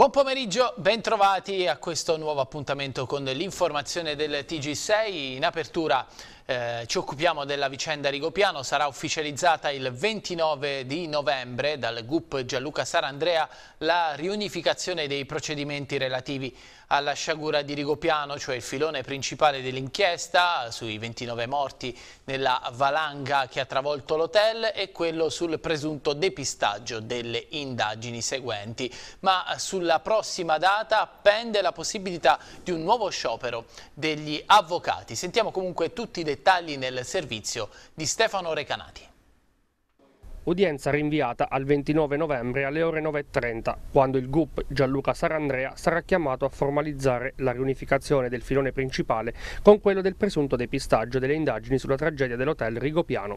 Buon pomeriggio, bentrovati a questo nuovo appuntamento con l'informazione del TG6. In apertura eh, ci occupiamo della vicenda Rigopiano, sarà ufficializzata il 29 di novembre dal GUP Gianluca Sarandrea la riunificazione dei procedimenti relativi alla sciagura di Rigopiano, cioè il filone principale dell'inchiesta sui 29 morti nella valanga che ha travolto l'hotel e quello sul presunto depistaggio delle indagini seguenti. Ma sulla prossima data pende la possibilità di un nuovo sciopero degli avvocati. Sentiamo comunque tutti i dettagli dettagli nel servizio di Stefano Recanati. Udienza rinviata al 29 novembre alle ore 9.30, quando il GUP Gianluca Sarandrea sarà chiamato a formalizzare la riunificazione del filone principale con quello del presunto depistaggio delle indagini sulla tragedia dell'hotel Rigopiano.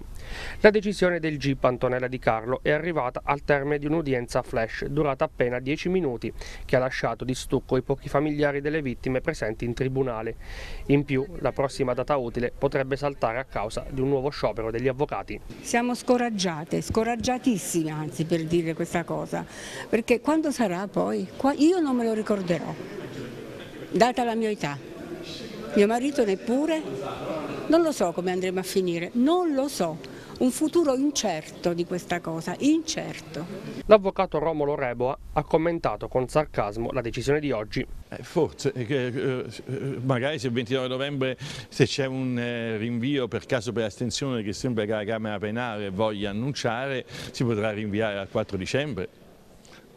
La decisione del GIP Antonella Di Carlo è arrivata al termine di un'udienza flash durata appena 10 minuti, che ha lasciato di stucco i pochi familiari delle vittime presenti in tribunale. In più, la prossima data utile potrebbe saltare a causa di un nuovo sciopero degli avvocati. Siamo scoraggiate scoraggiatissimi anzi per dire questa cosa, perché quando sarà poi, io non me lo ricorderò, data la mia età, mio marito neppure, non lo so come andremo a finire, non lo so un futuro incerto di questa cosa, incerto. L'avvocato Romolo Reboa ha commentato con sarcasmo la decisione di oggi. Eh, forse, eh, eh magari se il 29 novembre se c'è un eh, rinvio per caso per astensione che sembra che la Camera Penale voglia annunciare, si potrà rinviare al 4 dicembre.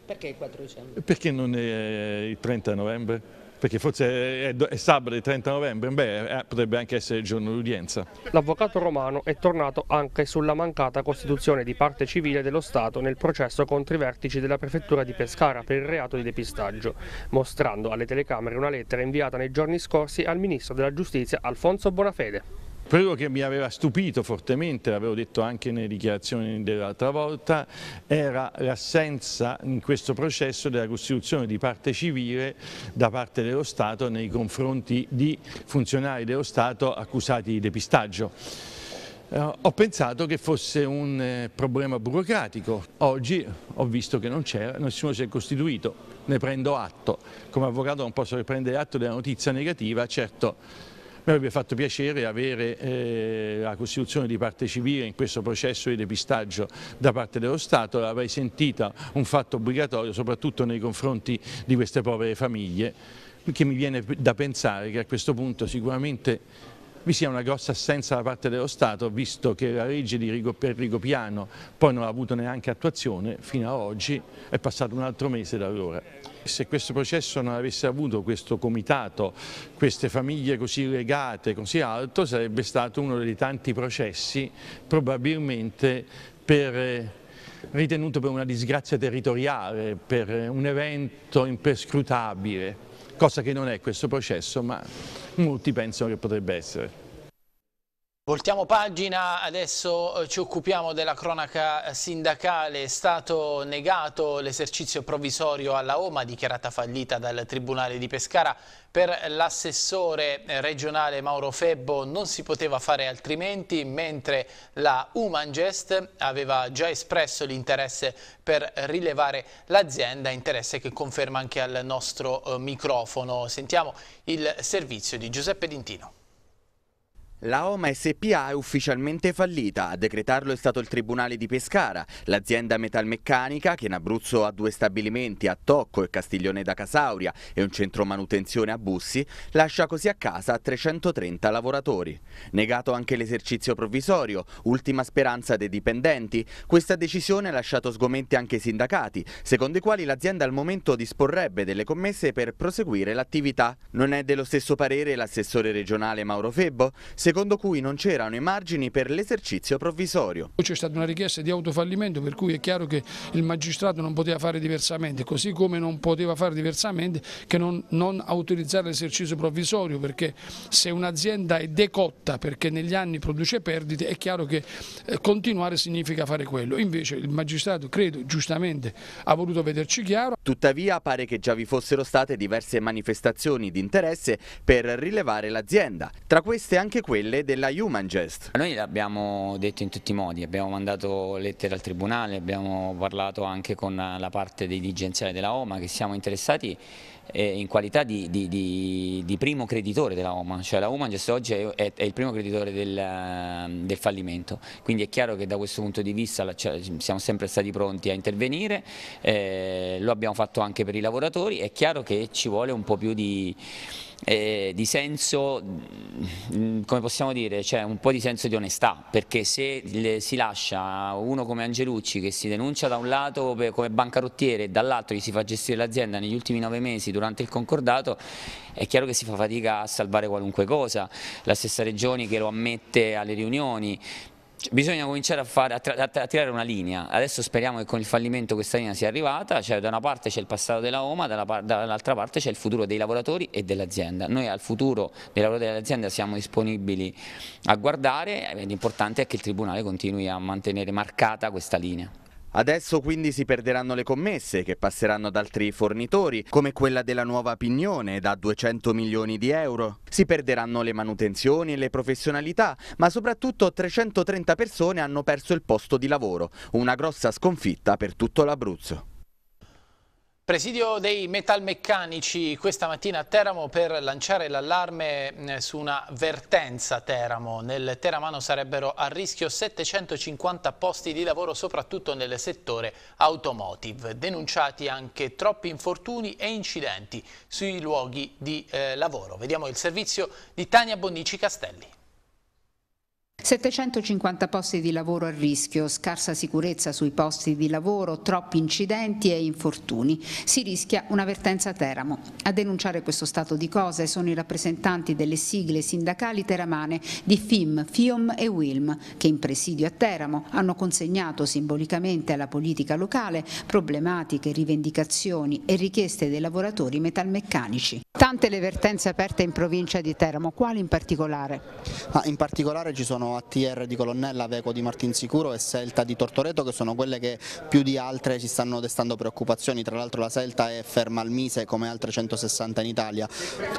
Perché il 4 dicembre? Perché non è eh, il 30 novembre? perché forse è, è sabato il 30 novembre, beh, eh, potrebbe anche essere il giorno d'udienza. L'avvocato romano è tornato anche sulla mancata costituzione di parte civile dello Stato nel processo contro i vertici della prefettura di Pescara per il reato di depistaggio, mostrando alle telecamere una lettera inviata nei giorni scorsi al ministro della giustizia Alfonso Bonafede. Quello che mi aveva stupito fortemente, l'avevo detto anche nelle dichiarazioni dell'altra volta, era l'assenza in questo processo della costituzione di parte civile da parte dello Stato nei confronti di funzionari dello Stato accusati di depistaggio. Uh, ho pensato che fosse un eh, problema burocratico, oggi ho visto che non c'era, nessuno si è costituito, ne prendo atto, come avvocato non posso prendere atto della notizia negativa, certo mi avrebbe fatto piacere avere eh, la costituzione di parte civile in questo processo di depistaggio da parte dello Stato, l'avrei sentita un fatto obbligatorio soprattutto nei confronti di queste povere famiglie che mi viene da pensare che a questo punto sicuramente vi sia una grossa assenza da parte dello Stato, visto che la legge di Rigo, per Rigopiano poi non ha avuto neanche attuazione, fino ad oggi è passato un altro mese da allora. Se questo processo non avesse avuto questo comitato, queste famiglie così legate, così alto, sarebbe stato uno dei tanti processi probabilmente per eh, ritenuto per una disgrazia territoriale, per un evento imperscrutabile cosa che non è questo processo, ma molti pensano che potrebbe essere. Voltiamo pagina, adesso eh, ci occupiamo della cronaca sindacale, è stato negato l'esercizio provvisorio alla OMA dichiarata fallita dal Tribunale di Pescara per l'assessore eh, regionale Mauro Febbo non si poteva fare altrimenti, mentre la Humangest aveva già espresso l'interesse per rilevare l'azienda, interesse che conferma anche al nostro eh, microfono. Sentiamo il servizio di Giuseppe Dintino. La Oma SPA è ufficialmente fallita, a decretarlo è stato il Tribunale di Pescara. L'azienda metalmeccanica, che in Abruzzo ha due stabilimenti a Tocco e Castiglione da Casauria e un centro manutenzione a Bussi, lascia così a casa 330 lavoratori. Negato anche l'esercizio provvisorio, ultima speranza dei dipendenti, questa decisione ha lasciato sgomenti anche i sindacati, secondo i quali l'azienda al momento disporrebbe delle commesse per proseguire l'attività. Non è dello stesso parere l'assessore regionale Mauro Febbo? secondo cui non c'erano i margini per l'esercizio provvisorio. C'è stata una richiesta di autofallimento per cui è chiaro che il magistrato non poteva fare diversamente, così come non poteva fare diversamente che non, non autorizzare l'esercizio provvisorio perché se un'azienda è decotta perché negli anni produce perdite è chiaro che eh, continuare significa fare quello, invece il magistrato credo giustamente ha voluto vederci chiaro. Tuttavia pare che già vi fossero state diverse manifestazioni di interesse per rilevare l'azienda, tra queste anche quella quelle della Human Gest. Noi l'abbiamo detto in tutti i modi, abbiamo mandato lettere al Tribunale, abbiamo parlato anche con la parte dirigenziale della OMA che siamo interessati eh, in qualità di, di, di, di, primo creditore della OMA, cioè la OMA oggi è, è, il primo creditore del, del, fallimento, quindi è chiaro che da questo punto di vista cioè, siamo sempre stati pronti a intervenire, eh, lo abbiamo fatto anche per i lavoratori, è chiaro che ci vuole un po' più di eh, di senso, mm, come possiamo dire, cioè un po' di senso di onestà, perché se si lascia uno come Angelucci che si denuncia da un lato come bancarottiere e dall'altro gli si fa gestire l'azienda negli ultimi nove mesi durante il concordato, è chiaro che si fa fatica a salvare qualunque cosa, la stessa Regioni che lo ammette alle riunioni, cioè, bisogna cominciare a, fare, a, a, a, tirare una linea, adesso speriamo che con il fallimento questa linea sia arrivata, cioè da una parte c'è il passato della OMA, dall'altra parte c'è il futuro dei lavoratori e dell'azienda, noi al futuro dei lavoratori dell'azienda siamo disponibili a guardare, l'importante è che il Tribunale continui a mantenere marcata questa linea. Adesso quindi si perderanno le commesse che passeranno ad altri fornitori, come quella della nuova Pignone da 200 milioni di euro. Si perderanno le manutenzioni e le professionalità, ma soprattutto 330 persone hanno perso il posto di lavoro, una grossa sconfitta per tutto l'Abruzzo. Presidio dei metalmeccanici questa mattina a Teramo per lanciare l'allarme mm, su una vertenza Teramo. Nel Teramano sarebbero a rischio 750 posti di lavoro soprattutto nel settore automotive. Denunciati anche troppi infortuni e incidenti sui luoghi di eh, lavoro. Vediamo il servizio di Tania Bonnici Castelli. 750 posti di lavoro a rischio, scarsa sicurezza sui posti di lavoro, troppi incidenti e infortuni. Si rischia una vertenza Teramo. A denunciare questo stato di cose sono i rappresentanti delle sigle sindacali teramane di FIM, FIOM e WILM, che in presidio a Teramo hanno consegnato simbolicamente alla politica locale problematiche, rivendicazioni e richieste dei lavoratori metalmeccanici. Tante le vertenze aperte in provincia di Teramo, quali in particolare? Ah, in particolare ci sono sono ATR di Colonnella, Veco di Martinsicuro e Selta di Tortoreto che sono quelle che più di altre ci stanno destando preoccupazioni, tra l'altro la Selta è ferma al Mise come altre 160 in Italia.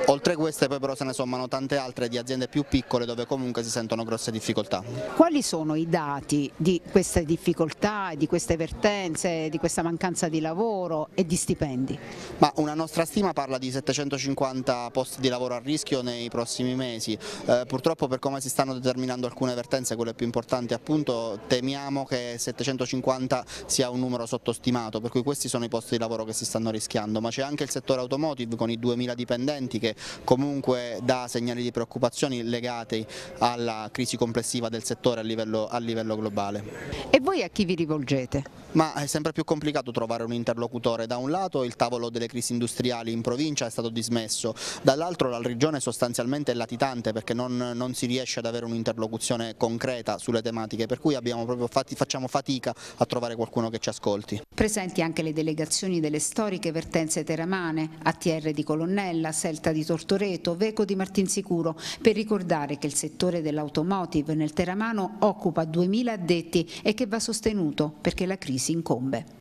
Oltre queste poi però se ne sommano tante altre di aziende più piccole dove comunque si sentono grosse difficoltà. Quali sono i dati di queste difficoltà, di queste vertenze, di questa mancanza di lavoro e di stipendi? Ma una nostra stima parla di 750 posti di lavoro a rischio nei prossimi mesi, eh, purtroppo per come si stanno determinando alcuni alcune vertenze, quelle più importanti appunto, temiamo che 750 sia un numero sottostimato, per cui questi sono i posti di lavoro che si stanno rischiando, ma c'è anche il settore automotive con i 2000 dipendenti che comunque dà segnali di preoccupazioni legati alla crisi complessiva del settore a livello, a livello globale. E voi a chi vi rivolgete? Ma è sempre più complicato trovare un interlocutore, da un lato il tavolo delle crisi industriali in provincia è stato dismesso, dall'altro la regione sostanzialmente è latitante perché non, non si riesce ad avere un'interlocuzione un'azione concreta sulle tematiche, per cui fatti, facciamo fatica a trovare qualcuno che ci ascolti. Presenti anche le delegazioni delle storiche vertenze teramane, ATR di Colonnella, Selta di Tortoreto, Veco di Martinsicuro, per ricordare che il settore dell'automotive nel teramano occupa 2.000 addetti e che va sostenuto perché la crisi incombe.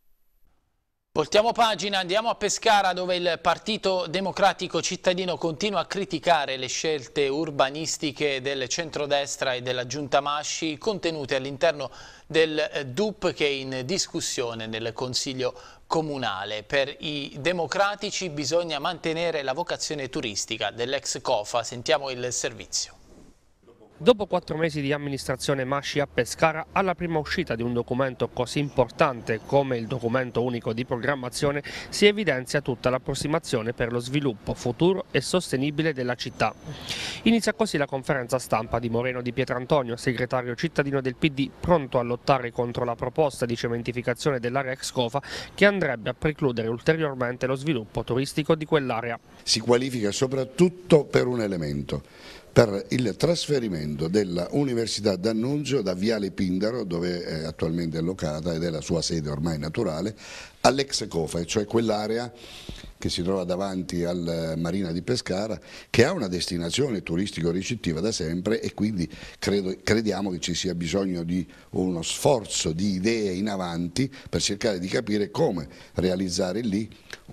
Voltiamo pagina, andiamo a Pescara dove il Partito Democratico Cittadino continua a criticare le scelte urbanistiche del centrodestra e della Giunta Masci contenute all'interno del eh, DUP che è in discussione nel Consiglio comunale. Per i democratici bisogna mantenere la vocazione turistica dell'ex COFA. Sentiamo il servizio. Dopo quattro mesi di amministrazione Masci a Pescara, alla prima uscita di un documento così importante come il documento unico di programmazione si evidenzia tutta l'approssimazione per lo sviluppo futuro e sostenibile della città. Inizia così la conferenza stampa di Moreno di Pietrantonio, segretario cittadino del PD, pronto a lottare contro la proposta di cementificazione dell'area ex Cofa che andrebbe a precludere ulteriormente lo sviluppo turistico di quell'area. Si qualifica soprattutto per un elemento per il trasferimento della Università d'Annunzio da Viale Pindaro, dove è attualmente allocata ed è la sua sede ormai naturale, all'ex Cofa, cioè quell'area che si trova davanti al eh, Marina di Pescara, che ha una destinazione turistico-ricettiva da sempre e quindi credo, crediamo che ci sia bisogno di uno sforzo di idee in avanti per cercare di capire come realizzare lì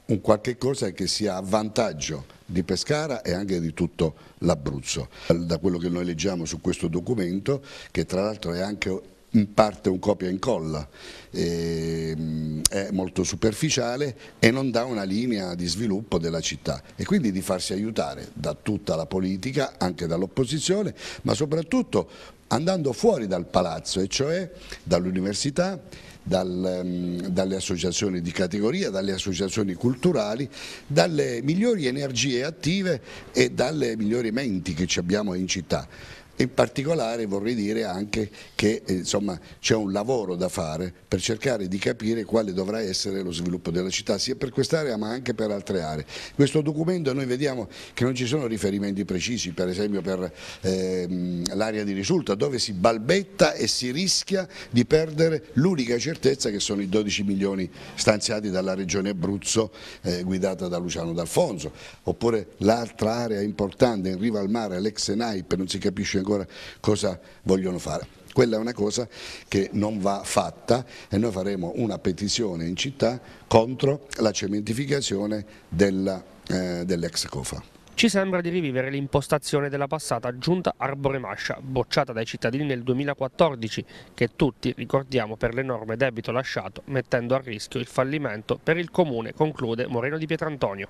un qualche cosa che sia a vantaggio di Pescara e anche di tutto l'Abruzzo. Da quello che noi leggiamo su questo documento, che tra l'altro è anche in parte un copia e incolla, ehm, è molto superficiale e non dà una linea di sviluppo della città e quindi di farsi aiutare da tutta la politica, anche dall'opposizione, ma soprattutto andando fuori dal palazzo e cioè dall'università dal, ehm, dalle associazioni di categoria, dalle associazioni culturali, dalle migliori energie attive e dalle migliori menti che ci abbiamo in città. In particolare vorrei dire anche che eh, c'è un lavoro da fare per cercare di capire quale dovrà essere lo sviluppo della città, sia per quest'area ma anche per altre aree. In questo documento noi vediamo che non ci sono riferimenti precisi, per esempio per ehm, l'area di risulta, dove si balbetta e si rischia di perdere l'unica certezza che sono i 12 milioni stanziati dalla regione Abruzzo eh, guidata da Luciano D'Alfonso, oppure l'altra area importante in riva al mare, l'ex Enaipe, non si capisce ancora cosa vogliono fare. Quella è una cosa che non va fatta e noi faremo una petizione in città contro la cementificazione eh, dell'ex eh, COFA. Ci sembra di rivivere l'impostazione della passata giunta Arbore Mascia, bocciata dai cittadini nel 2014, che tutti ricordiamo per l'enorme debito lasciato, mettendo a rischio il fallimento per il comune, conclude Moreno di Pietrantonio.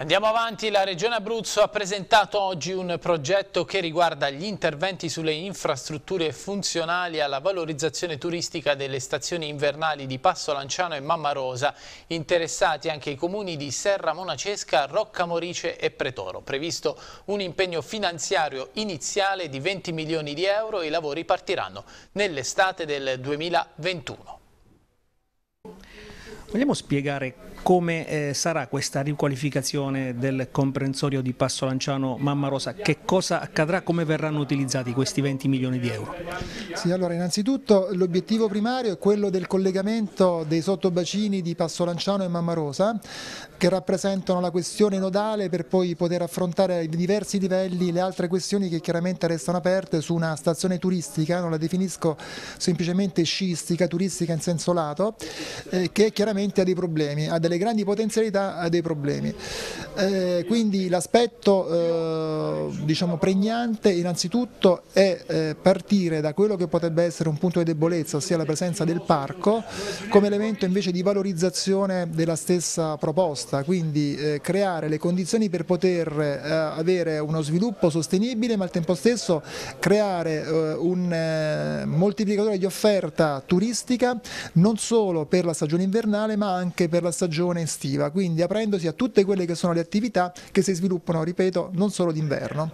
Andiamo avanti, la Regione Abruzzo ha presentato oggi un progetto che riguarda gli interventi sulle infrastrutture funzionali alla valorizzazione turistica delle stazioni invernali di Passo Lanciano e Mammarosa, interessati anche i comuni di Serra Monacesca, Roccamorice e Pretoro. Previsto un impegno finanziario iniziale di 20 milioni di euro, i lavori partiranno nell'estate del 2021. Vogliamo spiegare come eh, sarà questa riqualificazione del comprensorio di Passo Lanciano Mammarosa? Che cosa accadrà? Come verranno utilizzati questi 20 milioni di euro? Sì, allora innanzitutto l'obiettivo primario è quello del collegamento dei sottobacini di Passo Lanciano e Mammarosa che rappresentano la questione nodale per poi poter affrontare ai diversi livelli le altre questioni che chiaramente restano aperte su una stazione turistica, non la definisco semplicemente scistica, turistica in senso lato, eh, che chiaramente ha dei problemi, ha delle delle grandi potenzialità ha eh, dei problemi. Eh, quindi l'aspetto eh, diciamo pregnante innanzitutto è eh, partire da quello che potrebbe essere un punto di debolezza, ossia la presenza del parco, come elemento invece di valorizzazione della stessa proposta, quindi eh, creare le condizioni per poter eh, avere uno sviluppo sostenibile ma al tempo stesso creare un moltiplicatore di offerta turistica non solo per la stagione invernale ma anche per la stagione stagione estiva, quindi aprendosi a tutte quelle che sono le attività che si sviluppano, ripeto, non solo d'inverno.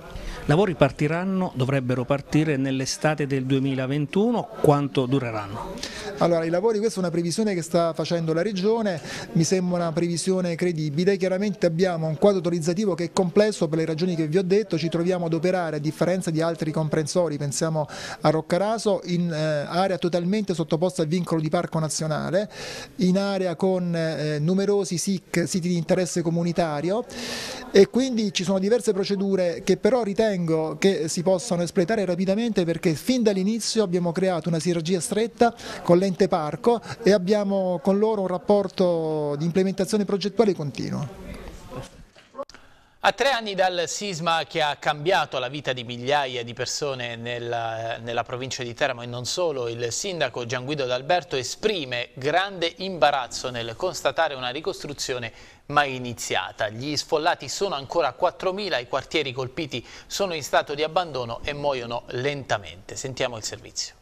Lavori partiranno, dovrebbero partire nell'estate del 2021, quanto dureranno? Allora, i lavori, questa è una previsione che sta facendo la Regione, mi sembra una previsione credibile, chiaramente abbiamo un quadro autorizzativo che è complesso per le ragioni che vi ho detto, ci troviamo ad operare a differenza di altri comprensori, pensiamo a Roccaraso, in eh, area totalmente sottoposta al vincolo di parco nazionale, in area con eh, numeri numerosi SIC, siti di interesse comunitario e quindi ci sono diverse procedure che però ritengo che si possano espletare rapidamente perché fin dall'inizio abbiamo creato una sinergia stretta con l'ente parco e abbiamo con loro un rapporto di implementazione progettuale continuo. A tre anni dal sisma che ha cambiato la vita di migliaia di persone nella, nella, provincia di Teramo e non solo, il sindaco Gianguido D'Alberto esprime grande imbarazzo nel constatare una ricostruzione mai iniziata. Gli sfollati sono ancora 4.000, i quartieri colpiti sono in stato di abbandono e muoiono lentamente. Sentiamo il servizio.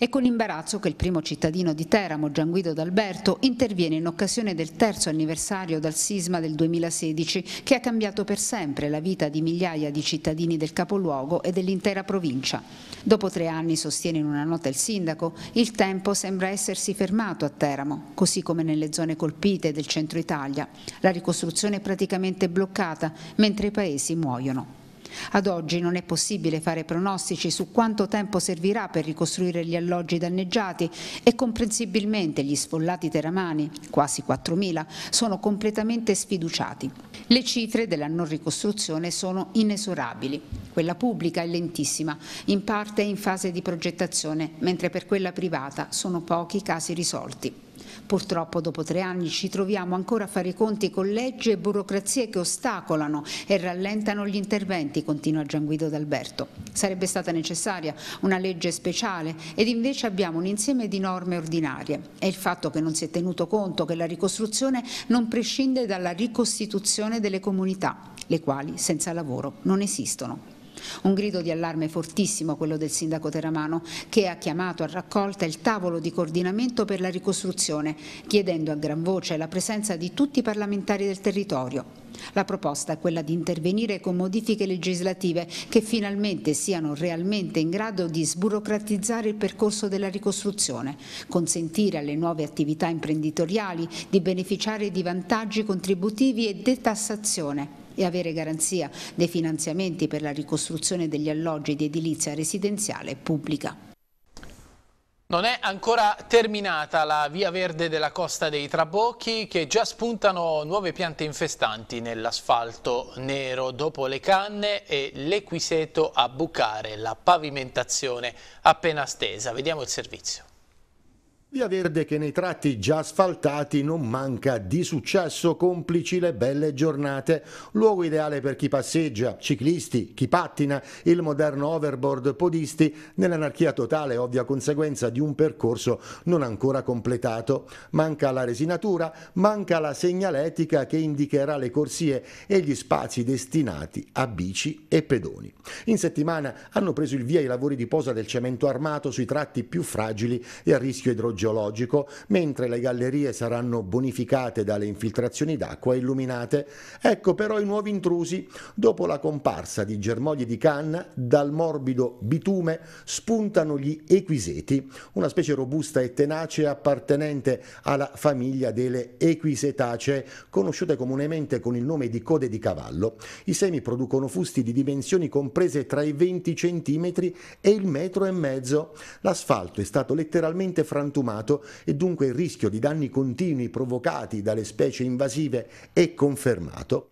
È con imbarazzo che il primo cittadino di Teramo, Gian Guido D'Alberto, interviene in occasione del terzo anniversario dal sisma del 2016 che ha cambiato per sempre la vita di migliaia di cittadini del capoluogo e dell'intera provincia. Dopo tre anni, sostiene in una nota il sindaco, il tempo sembra essersi fermato a Teramo, così come nelle zone colpite del centro Italia. La ricostruzione è praticamente bloccata, mentre i paesi muoiono. Ad oggi non è possibile fare pronostici su quanto tempo servirà per ricostruire gli alloggi danneggiati e comprensibilmente gli sfollati teramani, quasi 4.000, sono completamente sfiduciati. Le cifre della non ricostruzione sono inesorabili. Quella pubblica è lentissima, in parte è in fase di progettazione, mentre per quella privata sono pochi casi risolti. Purtroppo dopo tre anni ci troviamo ancora a fare i conti con leggi e burocrazie che ostacolano e rallentano gli interventi, continua Gian Guido D'Alberto. Sarebbe stata necessaria una legge speciale ed invece abbiamo un insieme di norme ordinarie. È il fatto che non si è tenuto conto che la ricostruzione non prescinde dalla ricostituzione delle comunità, le quali senza lavoro non esistono. Un grido di allarme fortissimo quello del sindaco Teramano che ha chiamato a raccolta il tavolo di coordinamento per la ricostruzione chiedendo a gran voce la presenza di tutti i parlamentari del territorio. La proposta è quella di intervenire con modifiche legislative che finalmente siano realmente in grado di sburocratizzare il percorso della ricostruzione, consentire alle nuove attività imprenditoriali di beneficiare di vantaggi contributivi e detassazione e avere garanzia dei finanziamenti per la ricostruzione degli alloggi di edilizia residenziale pubblica. Non è ancora terminata la via verde della costa dei Trabocchi che già spuntano nuove piante infestanti nell'asfalto nero dopo le canne e l'equiseto a bucare la pavimentazione appena stesa. Vediamo il servizio. Via Verde che nei tratti già asfaltati non manca di successo, complici le belle giornate, luogo ideale per chi passeggia, ciclisti, chi pattina, il moderno overboard podisti, nell'anarchia totale ovvia conseguenza di un percorso non ancora completato. Manca la resinatura, manca la segnaletica che indicherà le corsie e gli spazi destinati a bici e pedoni. In settimana hanno preso il via i lavori di posa del cemento armato sui tratti più fragili e a rischio idrogeologico geologico, mentre le gallerie saranno bonificate dalle infiltrazioni d'acqua illuminate. Ecco però i nuovi intrusi, dopo la comparsa di germogli di canna, dal morbido bitume spuntano gli equiseti, una specie robusta e tenace appartenente alla famiglia delle equisetacee, conosciute comunemente con il nome di code di cavallo. I semi producono fusti di dimensioni comprese tra i 20 cm e il metro e mezzo. L'asfalto è stato letteralmente frantumato confermato e dunque il rischio di danni continui provocati dalle specie invasive è confermato.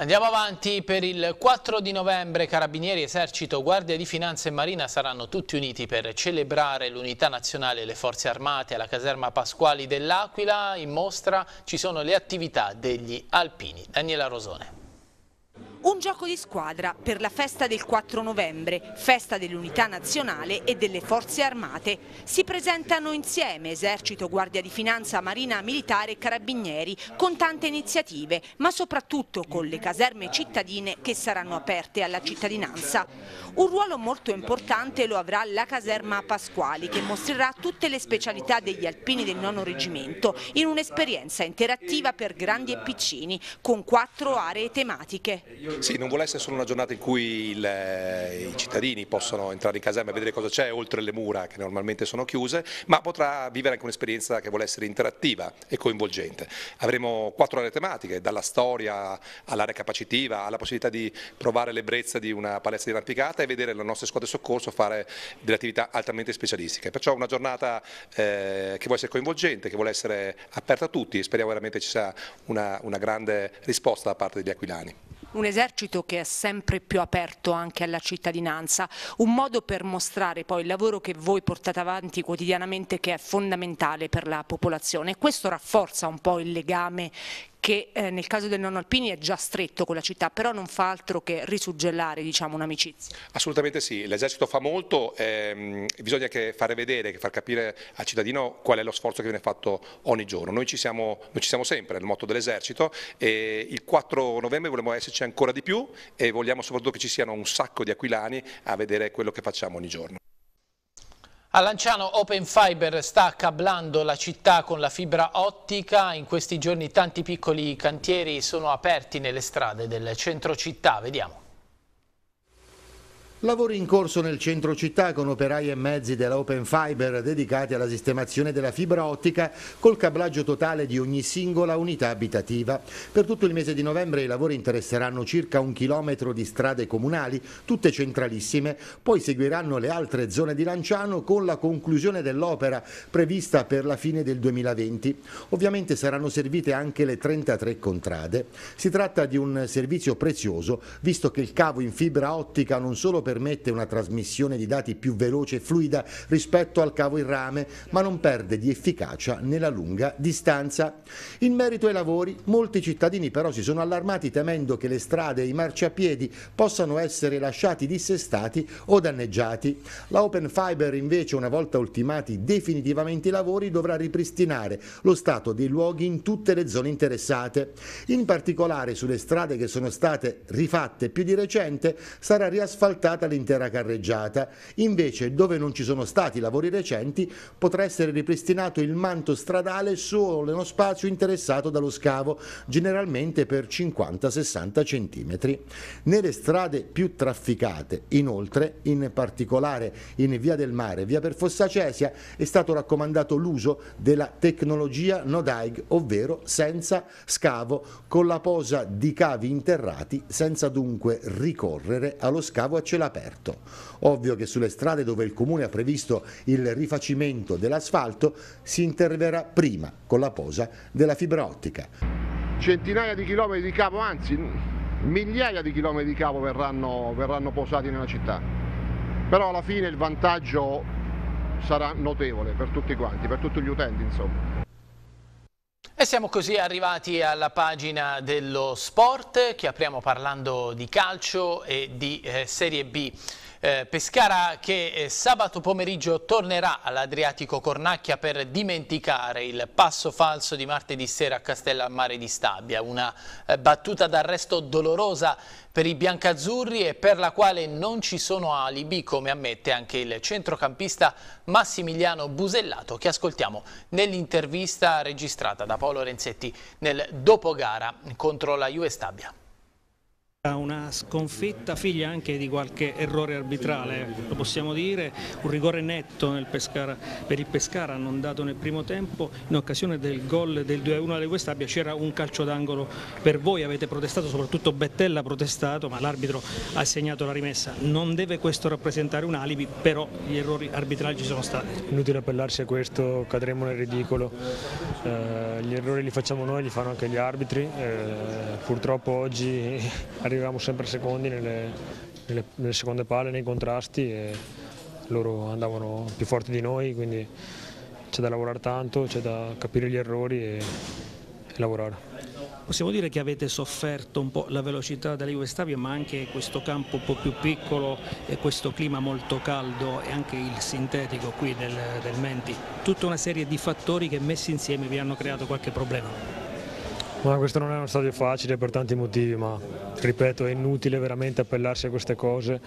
Andiamo avanti per il 4 di novembre Carabinieri, Esercito, Guardia di Finanza e Marina saranno tutti uniti per celebrare l'unità nazionale e le forze armate alla caserma Pasquali dell'Aquila. In mostra ci sono le attività degli alpini. Daniela Rosone. Un gioco di squadra per la festa del 4 novembre, festa dell'unità nazionale e delle forze armate. Si presentano insieme esercito, guardia di finanza, marina militare e carabinieri con tante iniziative, ma soprattutto con le caserme cittadine che saranno aperte alla cittadinanza. Un ruolo molto importante lo avrà la caserma Pasquali che mostrerà tutte le specialità degli alpini del nono reggimento in un'esperienza interattiva per grandi e piccini con quattro aree tematiche. Sì, non vuole essere solo una giornata in cui il, eh, i cittadini possono entrare in caserma e vedere cosa c'è oltre le mura che normalmente sono chiuse, ma potrà vivere anche un'esperienza che vuole essere interattiva e coinvolgente. Avremo quattro aree tematiche, dalla storia all'area capacitiva, alla possibilità di provare l'ebbrezza di una palestra di arrampicata e vedere le nostre squadre di soccorso fare delle attività altamente specialistiche. Perciò una giornata eh, che vuole essere coinvolgente, che vuole essere aperta a tutti e speriamo veramente ci sia una, una grande risposta da parte degli aquilani un esercito che è sempre più aperto anche alla cittadinanza, un modo per mostrare poi il lavoro che voi portate avanti quotidianamente che è fondamentale per la popolazione questo rafforza un po' il legame che eh, nel caso del nonno Alpini è già stretto con la città, però non fa altro che risuggellare diciamo, un'amicizia. Assolutamente sì, l'esercito fa molto, ehm, bisogna anche fare vedere, far capire al cittadino qual è lo sforzo che viene fatto ogni giorno. Noi ci siamo, noi ci siamo sempre, nel motto dell'esercito, e il 4 novembre vogliamo esserci ancora di più e vogliamo soprattutto che ci siano un sacco di aquilani a vedere quello che facciamo ogni giorno. A Lanciano Open Fiber sta accablando la città con la fibra ottica, in questi giorni tanti piccoli cantieri sono aperti nelle strade del centro città, vediamo. Lavori in corso nel centro città con operai e mezzi della Open Fiber dedicati alla sistemazione della fibra ottica col cablaggio totale di ogni singola unità abitativa. Per tutto il mese di novembre i lavori interesseranno circa un chilometro di strade comunali, tutte centralissime, poi seguiranno le altre zone di Lanciano con la conclusione dell'opera prevista per la fine del 2020. Ovviamente saranno servite anche le 33 contrade. Si tratta di un servizio prezioso visto che il cavo in fibra ottica non solo permette una trasmissione di dati più veloce e fluida rispetto al cavo in rame, ma non perde di efficacia nella lunga distanza. In merito ai lavori, molti cittadini però si sono allarmati temendo che le strade e i marciapiedi possano essere lasciati dissestati o danneggiati. La Open Fiber invece, una volta ultimati definitivamente i lavori, dovrà ripristinare lo stato dei luoghi in tutte le zone interessate. In particolare sulle strade che sono state rifatte più di recente sarà riasfaltata fermata l'intera carreggiata. Invece, dove non ci sono stati lavori recenti, potrà essere ripristinato il manto stradale solo nello spazio interessato dallo scavo, generalmente per 50-60 cm. Nelle strade più trafficate, inoltre, in particolare in Via del Mare, Via per Fossacesia, è stato raccomandato l'uso della tecnologia Nodaig, ovvero senza scavo, con la posa di cavi interrati senza dunque ricorrere allo scavo a celato all'aperto. Ovvio che sulle strade dove il Comune ha previsto il rifacimento dell'asfalto si interverrà prima con la posa della fibra ottica. Centinaia di chilometri di cavo, anzi migliaia di chilometri di cavo verranno, verranno posati nella città, però alla fine il vantaggio sarà notevole per tutti quanti, per tutti gli utenti insomma. E siamo così arrivati alla pagina dello sport che apriamo parlando di calcio e di eh, Serie B. Eh, Pescara che eh, sabato pomeriggio tornerà all'Adriatico Cornacchia per dimenticare il passo falso di martedì sera a Castellammare di Stabia, una eh, battuta d'arresto dolorosa per i biancazzurri e per la quale non ci sono alibi, come ammette anche il centrocampista Massimiliano Busellato, che ascoltiamo nell'intervista registrata da Paolo Renzetti nel dopogara contro la Juve Stabia. Una sconfitta figlia anche di qualche errore arbitrale, ecco. lo possiamo dire, un rigore netto Pescara, per il Pescara non dato nel primo tempo, in occasione del gol del 2-1 alle Guestabia c'era un calcio d'angolo per voi, avete protestato, soprattutto Bettella ha protestato, ma l'arbitro ha segnato la rimessa, non deve questo rappresentare un alibi, però gli errori arbitrali ci sono stati. Inutile appellarsi a questo, cadremo nel ridicolo, eh, gli errori li facciamo noi, li fanno anche gli arbitri, eh, purtroppo oggi arrivavamo sempre secondi nelle, nelle, nelle seconde palle, nei contrasti e loro andavano più forti di noi, quindi c'è da lavorare tanto, c'è da capire gli errori e, e lavorare. Possiamo dire che avete sofferto un po' la velocità della Juve Stabia ma anche questo campo un po' più piccolo e questo clima molto caldo e anche il sintetico qui del, del Menti. Tutta una serie di fattori che messi insieme vi hanno creato qualche problema. Ma questo non è uno stadio facile per tanti motivi, ma ripeto è inutile veramente appellarsi a queste cose,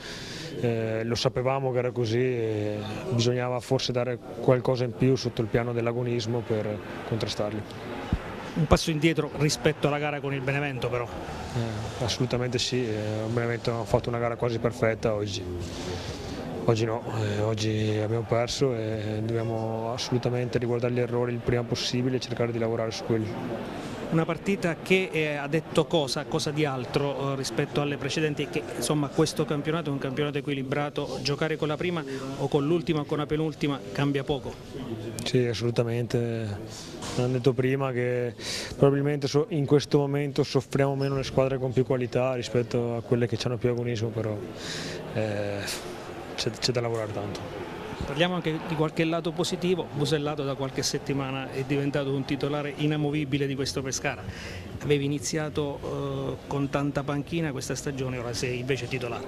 eh, lo sapevamo che era così, eh, bisognava forse dare qualcosa in più sotto il piano dell'agonismo per contrastarli. Un passo indietro rispetto alla gara con il Benevento però? Eh, assolutamente sì, eh, il Benevento ha fatto una gara quasi perfetta oggi. Oggi no, eh, oggi abbiamo perso e dobbiamo assolutamente riguardare gli errori il prima possibile e cercare di lavorare su quelli una partita che eh, ha detto cosa, cosa di altro eh, rispetto alle precedenti e che insomma questo campionato è un campionato equilibrato, giocare con la prima o con l'ultima o con la penultima cambia poco? Sì assolutamente, l'hanno detto prima che probabilmente in questo momento soffriamo meno le squadre con più qualità rispetto a quelle che hanno più agonismo però eh, c'è da lavorare tanto. Parliamo anche di qualche lato positivo, Busellato da qualche settimana è diventato un titolare inamovibile di questo Pescara, avevi iniziato eh, con tanta panchina questa stagione, ora sei invece titolare.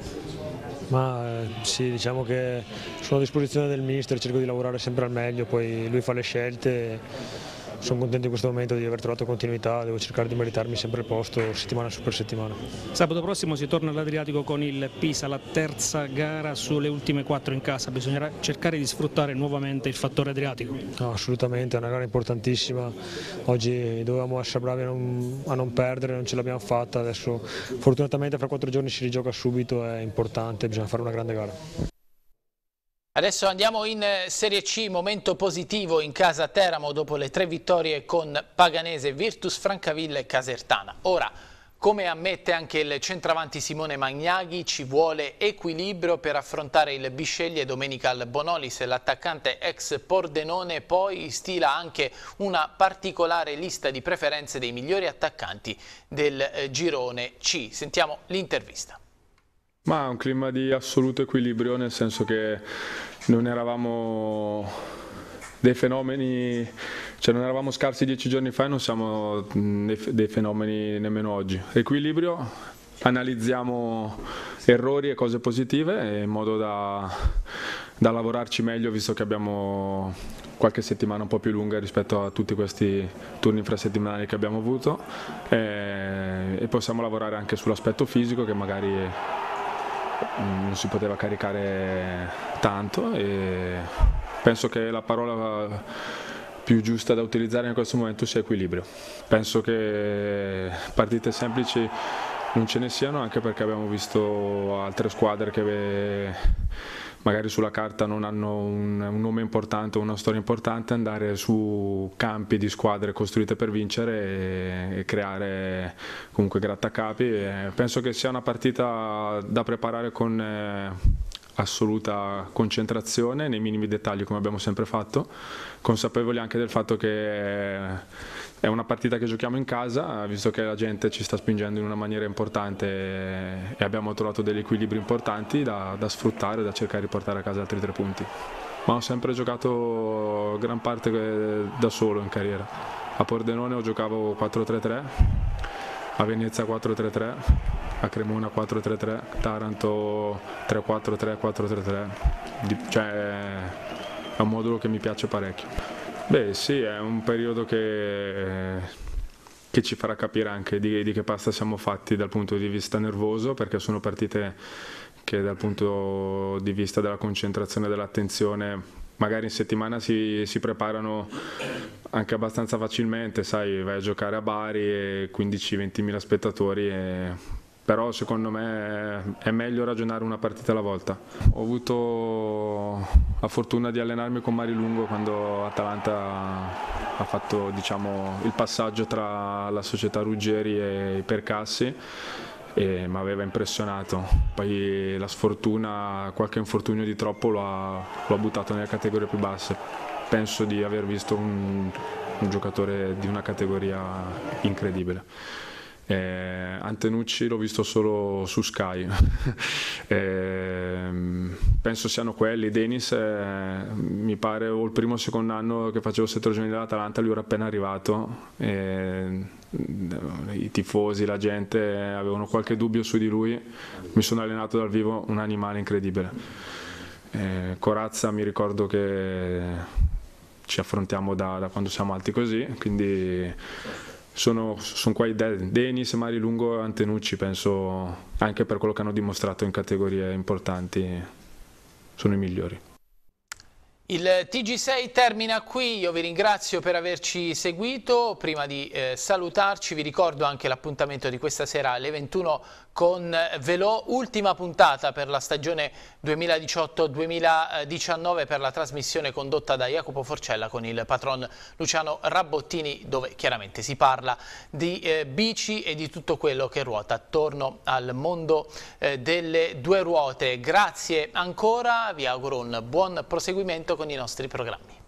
Ma eh, sì, diciamo che sono a disposizione del mister, cerco di lavorare sempre al meglio, poi lui fa le scelte sono contento in questo momento di aver trovato continuità, devo cercare di meritarmi sempre il posto settimana su per settimana. Sabato prossimo si torna all'Adriatico con il Pisa, la terza gara sulle ultime quattro in casa, bisognerà cercare di sfruttare nuovamente il fattore Adriatico. No, assolutamente, è una gara importantissima, oggi dovevamo essere bravi a non, a non perdere, non ce l'abbiamo fatta, adesso fortunatamente fra quattro giorni si rigioca subito, è importante, bisogna fare una grande gara. Adesso andiamo in eh, Serie C, momento positivo in casa Teramo dopo le tre vittorie con Paganese, Virtus, Francavilla e Casertana. Ora, come ammette anche il centravanti Simone Magnaghi, ci vuole equilibrio per affrontare il Bisceglie domenica al Bonolis. L'attaccante ex Pordenone poi stila anche una particolare lista di preferenze dei migliori attaccanti del eh, girone C. Sentiamo l'intervista. Ma un clima di assoluto equilibrio, nel senso che non eravamo dei fenomeni, cioè non eravamo scarsi dieci giorni fa e non siamo dei fenomeni nemmeno oggi. Equilibrio, analizziamo errori e cose positive in modo da, da lavorarci meglio visto che abbiamo qualche settimana un po' più lunga rispetto a tutti questi turni infrasettimanali che abbiamo avuto e, eh, e possiamo lavorare anche sull'aspetto fisico che magari Mm, non si poteva caricare tanto e penso che la parola più giusta da utilizzare in questo momento sia equilibrio. Penso che partite semplici non ce ne siano anche perché abbiamo visto altre squadre che magari sulla carta non hanno un, un nome importante o una storia importante, andare su campi di squadre costruite per vincere e, e creare comunque grattacapi. E penso che sia una partita da preparare con... Eh, assoluta concentrazione nei minimi dettagli come abbiamo sempre fatto, consapevoli anche del fatto che è una partita che giochiamo in casa, visto che la gente ci sta spingendo in una maniera importante e abbiamo trovato degli equilibri importanti da, da sfruttare, da cercare di portare a casa altri tre punti. Ma ho sempre giocato gran parte da solo in carriera. A Pordenone giocavo 4-3-3, a Venezia 4-3-3 a Cremona 4-3-3, Taranto 3-4-3, 4-3-3, cioè è un modulo che mi piace parecchio. Beh sì, è un periodo che, che ci farà capire anche di, di che pasta siamo fatti dal punto di vista nervoso, perché sono partite che dal punto di vista della concentrazione e dell'attenzione magari in settimana si, si, preparano anche abbastanza facilmente, sai, vai a giocare a Bari e 15-20 mila spettatori e però secondo me è meglio ragionare una partita alla volta. Ho avuto la fortuna di allenarmi con Mari Lungo quando Atalanta ha fatto diciamo, il passaggio tra la società Ruggeri e i Percassi e mi aveva impressionato. Poi la sfortuna, qualche infortunio di troppo lo ha, lo ha buttato nelle categorie più basse. Penso di aver visto un, un giocatore di una categoria incredibile. Eh, Antenucci l'ho visto solo su Sky, eh, penso siano quelli. Denis eh, mi pare o il primo o il secondo anno che facevo sette giorni dall'Atalanta, lui era appena arrivato. Eh, I tifosi, la gente avevano qualche dubbio su di lui. Mi sono allenato dal vivo, un animale incredibile. Eh, Corazza mi ricordo che ci affrontiamo da, da quando siamo alti così, quindi sono, sono qua i Denis, Mari Lungo e Antenucci, penso anche per quello che hanno dimostrato in categorie importanti, sono i migliori. Il TG6 termina qui, io vi ringrazio per averci seguito, prima di eh, salutarci vi ricordo anche l'appuntamento di questa sera alle 21 con Velò, ultima puntata per la stagione 2018-2019 per la trasmissione condotta da Jacopo Forcella con il patron Luciano Rabottini dove chiaramente si parla di eh, bici e di tutto quello che ruota attorno al mondo eh, delle due ruote. Grazie ancora, vi auguro un buon proseguimento appuntamento con i nostri programmi.